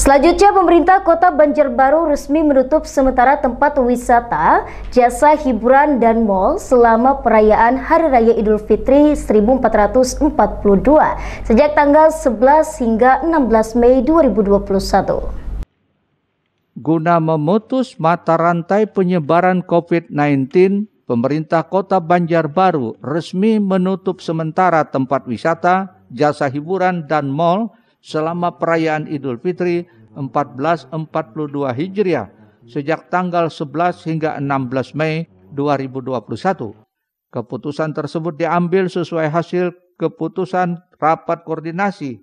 Selanjutnya, pemerintah kota Banjarbaru resmi menutup sementara tempat wisata, jasa hiburan, dan mall selama perayaan Hari Raya Idul Fitri 1442 sejak tanggal 11 hingga 16 Mei 2021 guna memutus mata rantai penyebaran COVID-19, pemerintah kota Banjarbaru resmi menutup sementara tempat wisata, jasa hiburan, dan mal selama perayaan Idul Fitri 1442 Hijriah sejak tanggal 11 hingga 16 Mei 2021. Keputusan tersebut diambil sesuai hasil keputusan rapat koordinasi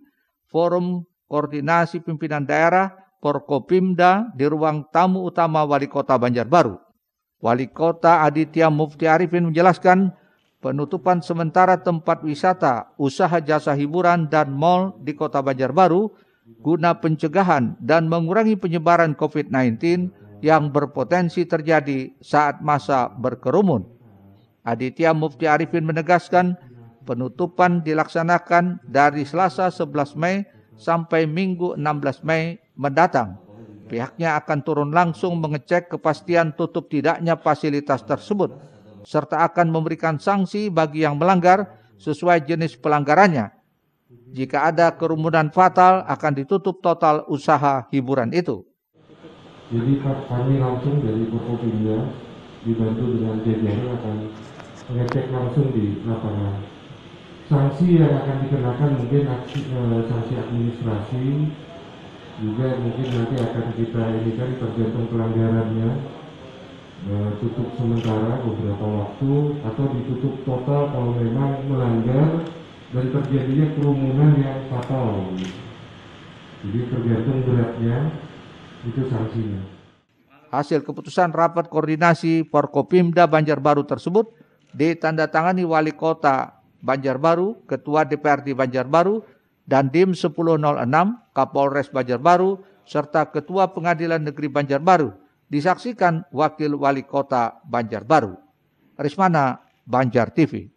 Forum Koordinasi Pimpinan Daerah Porkopimda di ruang tamu utama Wali Kota Banjarbaru. Wali Kota Aditya Mufti Arifin menjelaskan penutupan sementara tempat wisata, usaha jasa hiburan, dan mal di Kota Banjarbaru guna pencegahan dan mengurangi penyebaran COVID-19 yang berpotensi terjadi saat masa berkerumun. Aditya Mufti Arifin menegaskan penutupan dilaksanakan dari Selasa 11 Mei sampai Minggu 16 Mei mendatang. Pihaknya akan turun langsung mengecek kepastian tutup tidaknya fasilitas tersebut serta akan memberikan sanksi bagi yang melanggar sesuai jenis pelanggarannya jika ada kerumunan fatal, akan ditutup total usaha hiburan itu. Jadi kami langsung dari Portopedia dibantu dengan JJR akan mengecek langsung di lapangan. Sanksi yang akan dikenakan mungkin aksi, eh, sanksi administrasi juga mungkin nanti akan kita ini kan tergantung pelanggarannya eh, tutup sementara beberapa waktu atau ditutup total kalau memang melanggar dan terjadinya kerumunan yang fatal. Jadi tergantung beratnya itu sanksinya. Hasil keputusan rapat koordinasi Forkopimda Banjarbaru tersebut ditandatangani Wali Kota Banjarbaru, Ketua DPRD Banjarbaru, dan Dim 1006 Kapolres Banjarbaru, serta Ketua Pengadilan Negeri Banjarbaru, disaksikan Wakil Wali Kota Banjarbaru. Rismana, Banjar TV.